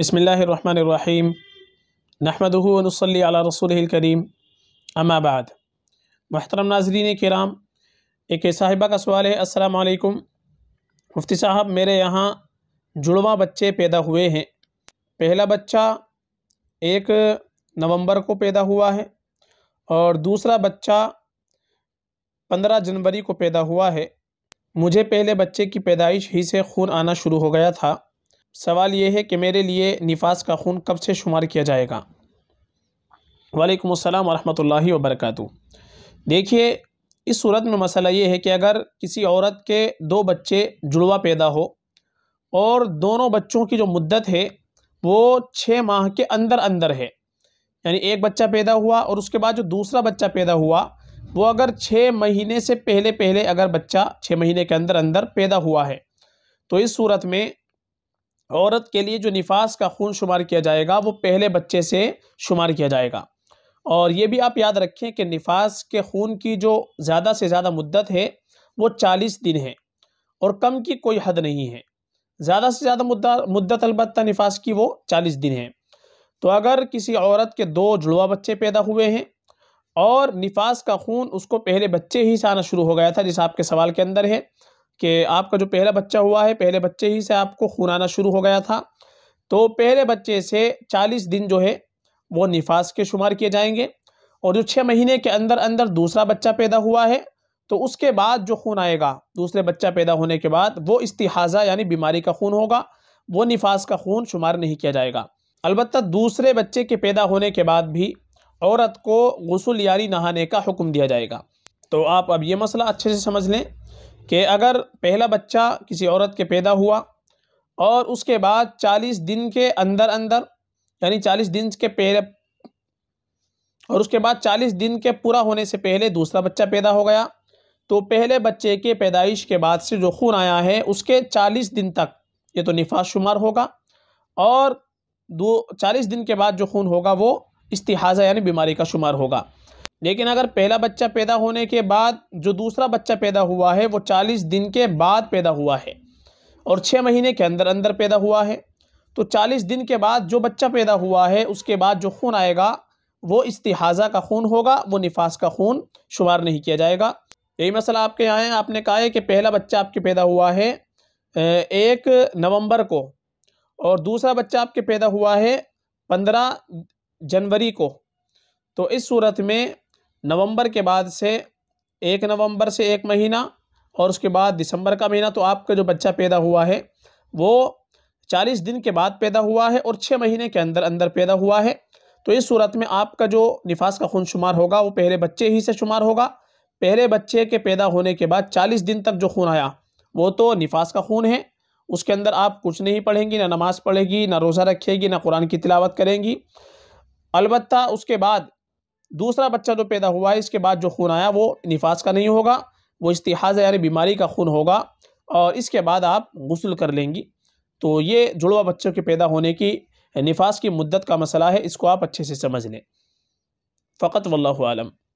बसमीम नहमदनसली रसूल करीम अमाबाद महतरम नाजरीन कराम एक साहिबा का सवाल है असलकुम मुफ्ती साहब मेरे यहाँ जुड़वा बच्चे पैदा हुए हैं पहला बच्चा एक नवंबर को पैदा हुआ है और दूसरा बच्चा पंद्रह जनवरी को पैदा हुआ है मुझे पहले बच्चे की पैदाइश ही से खून आना शुरू हो गया था सवाल ये है कि मेरे लिए निफास का खून कब से शुमार किया जाएगा वालेकुम अस्सलाम वरहमतुल्लाहि वबरकत देखिए इस सूरत में मसला ये है कि अगर किसी औरत के दो बच्चे जुड़वा पैदा हो और दोनों बच्चों की जो मुद्दत है वो छः माह के अंदर अंदर है यानी एक बच्चा पैदा हुआ और उसके बाद जो दूसरा बच्चा पैदा हुआ वो अगर छः महीने से पहले पहले अगर बच्चा छः महीने के अंदर अंदर पैदा हुआ है तो इस सूरत में औरत के लिए जो निफास का खून शुमार किया जाएगा वो पहले बच्चे से शुमार किया जाएगा और ये भी आप याद रखें कि निफास के खून की जो ज़्यादा से ज़्यादा मुद्दत है वो चालीस दिन है और कम की कोई हद नहीं है ज़्यादा से ज़्यादा मुद्दा मुद्दत अलबत् निफास की वो चालीस दिन है तो अगर किसी औरत के दो जुड़वा बच्चे पैदा हुए हैं और निफास का खून उसको पहले बच्चे ही से आना शुरू हो गया था जिस आपके सवाल के अंदर है कि आपका जो पहला बच्चा हुआ है पहले बच्चे ही से आपको खून आना शुरू हो गया था तो पहले बच्चे से चालीस दिन जो है वो निफास के शुमार किए जाएंगे और जो छः महीने के अंदर अंदर दूसरा बच्चा पैदा हुआ है तो उसके बाद जो खून आएगा दूसरे बच्चा पैदा होने के बाद वो इस्तिहाजा यानी बीमारी का खून होगा वो निफास का खून शुमार नहीं किया जाएगा अलबत् दूसरे बच्चे के पैदा होने के बाद भी औरत को गसल यानी नहाने का हुक्म दिया जाएगा तो आप अब ये मसला अच्छे से समझ लें कि अगर पहला बच्चा किसी औरत के पैदा हुआ और उसके बाद चालीस दिन के अंदर अंदर यानी चालीस दिन के पहले और उसके बाद चालीस दिन के पूरा होने से पहले दूसरा बच्चा पैदा हो गया तो पहले बच्चे के पैदाइश के बाद से जो खून आया है उसके चालीस दिन तक ये तो निफास शुमार होगा और दो चालीस दिन के बाद जो खून होगा वो इस्तिहाज़ा यानी बीमारी का शुमार होगा लेकिन अगर पहला बच्चा पैदा होने के बाद जो दूसरा बच्चा पैदा हुआ है वो चालीस दिन के बाद पैदा हुआ है और छः महीने के अंदर अंदर पैदा हुआ है तो चालीस दिन के बाद जो बच्चा पैदा हुआ है उसके बाद जो खून आएगा वो इस्तिहाज़ा का खून होगा वो निफास का खून शुमार नहीं किया जाएगा यही मसला आपके यहाँ है आपने कहा है कि पहला बच्चा आपके पैदा हुआ है एक नवंबर को और दूसरा बच्चा आपके पैदा हुआ है पंद्रह जनवरी को तो इस सूरत में नवंबर के बाद से एक नवंबर से एक महीना और उसके बाद दिसंबर का महीना तो आपका जो बच्चा पैदा हुआ है वो चालीस दिन के बाद पैदा हुआ है और छः महीने के अंदर अंदर पैदा हुआ है तो इस सूरत में आपका जो निफास का खून शुमार होगा वो पहले बच्चे ही से शुमार होगा पहले बच्चे के पैदा होने के बाद चालीस दिन तक जो खून आया वो तो निफास का खून है उसके अंदर आप कुछ नहीं पढ़ेंगी ना नमाज़ पढ़ेगी ना रोज़ा रखेगी ना कुरान की तिलावत करेंगी अलबत् उसके बाद दूसरा बच्चा जो पैदा हुआ है इसके बाद जो खून आया वो निफास का नहीं होगा वो इस्तेहाज़ यानी बीमारी का खून होगा और इसके बाद आप गसल कर लेंगी तो ये जुड़वा बच्चों के पैदा होने की निफास की मुद्दत का मसला है इसको आप अच्छे से समझ लें फ़कत वल्लम